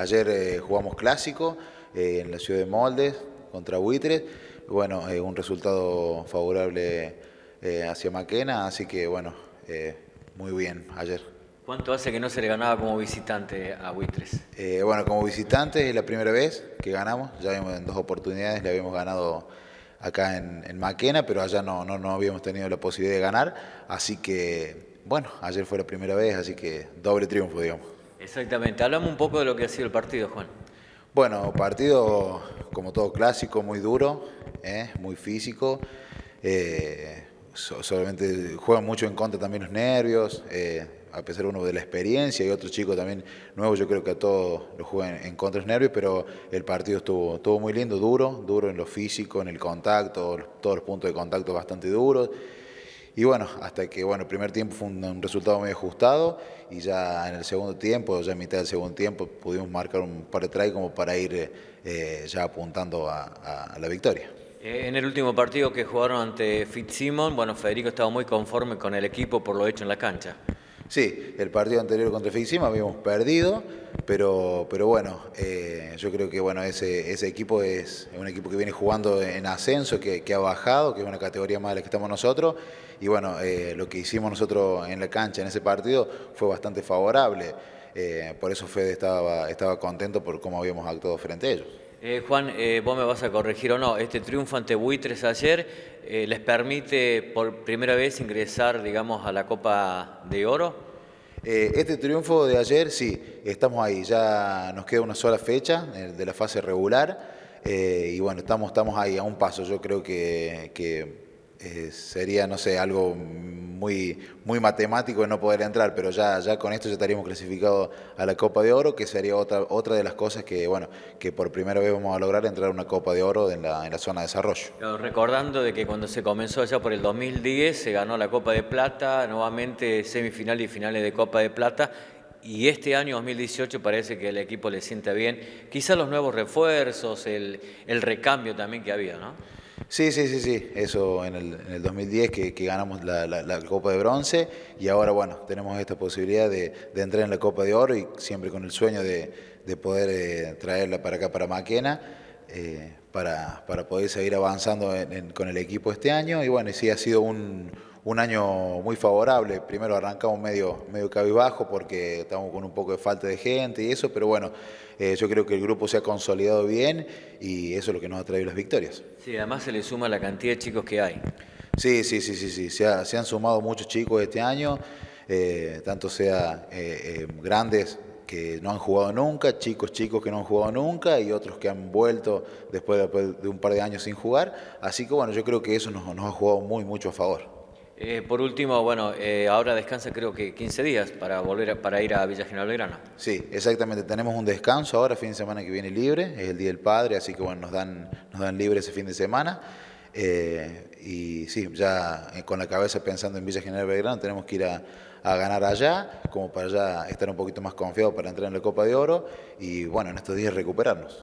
Ayer eh, jugamos clásico eh, en la ciudad de Moldes contra Buitres. Bueno, eh, un resultado favorable hacia Maquena, así que bueno, muy bien ayer. ¿Cuánto hace que no se le ganaba como visitante a Buitres? bueno, como visitante es la primera vez que ganamos, ya vimos en dos oportunidades, le habíamos ganado acá en, Maquena, pero allá no, no, no habíamos tenido la posibilidad de ganar, así que bueno, ayer fue la primera vez, así que doble triunfo, digamos. Exactamente, hablamos un poco de lo que ha sido el partido, Juan. Bueno, partido como todo clásico, muy duro, ¿eh? muy físico. Eh, solamente juegan mucho en contra también los nervios, eh, a pesar uno de la experiencia y otro chico también nuevo, yo creo que a todos los juegan en contra los nervios, pero el partido estuvo, estuvo muy lindo, duro, duro en lo físico, en el contacto, todos los puntos de contacto bastante duros. Y bueno, hasta que bueno, el primer tiempo fue un, resultado muy ajustado y ya en el segundo tiempo, ya en mitad del segundo tiempo, pudimos marcar un par de try como para ir eh, ya apuntando a, a la victoria. Eh, en el último partido que jugaron ante Fitzsimon, bueno, Federico estaba muy conforme con el equipo por lo hecho en la cancha. Sí, el partido anterior contra Fixima habíamos perdido, pero, pero bueno, eh, yo creo que bueno, ese, ese equipo es un equipo que viene jugando en ascenso, que, que ha bajado, que es una categoría más de la que estamos nosotros, y bueno, eh, lo que hicimos nosotros en la cancha en ese partido fue bastante favorable, eh, por eso Fede estaba, estaba contento por cómo habíamos actuado frente a ellos. Eh, Juan, eh, vos me vas a corregir o no, este triunfo ante Buitres ayer eh, les permite por primera vez ingresar, digamos, a la Copa de Oro. este triunfo de ayer, sí, estamos ahí, ya nos queda una sola fecha de la fase regular y bueno, estamos, estamos ahí a un paso, yo creo que, que sería, no sé, algo muy, muy matemático de no poder entrar, pero ya, ya con esto ya estaríamos clasificados a la Copa de Oro, que sería otra, otra de las cosas que, bueno, que por primera vez vamos a lograr entrar a una Copa de Oro en la, zona de desarrollo. recordando de que cuando se comenzó allá por el 2010 se ganó la Copa de Plata, nuevamente semifinales y finales de Copa de Plata, y este año 2018 parece que el equipo le sienta bien. Quizás los nuevos refuerzos, el, el recambio también que había, ¿no? Sí, sí, sí, sí, eso en el, 2010 que, ganamos la, Copa de Bronce y ahora, bueno, tenemos esta posibilidad de, entrar en la Copa de Oro y siempre con el sueño de, poder eh, traerla para acá, para Maquena, eh, para, poder seguir avanzando con el equipo este año y bueno, sí ha sido un un año muy favorable. Primero arrancamos medio, medio bajo porque estamos con un poco de falta de gente y eso, pero bueno, eh, yo creo que el grupo se ha consolidado bien y eso es lo que nos ha traído las victorias. Sí, además se le suma la cantidad de chicos que hay. Sí, sí, sí, sí, sí. Se, han sumado muchos chicos este año, eh, tanto sea eh, grandes que no han jugado nunca, chicos, chicos que no han jugado nunca y otros que han vuelto después de, un par de años sin jugar. Así que bueno, yo creo que eso nos, nos ha jugado muy mucho a favor. Eh, por último, bueno, eh, ahora descansa creo que 15 días para volver para ir a Villa General Belgrano. Sí, exactamente. Tenemos un descanso ahora, fin de semana que viene libre, es el Día del Padre, así que bueno, nos dan, nos dan libre ese fin de semana. Eh, y sí, ya con la cabeza pensando en Villa General Belgrano, tenemos que ir a, ganar allá, como para ya estar un poquito más confiado para entrar en la Copa de Oro y bueno, en estos días recuperarnos.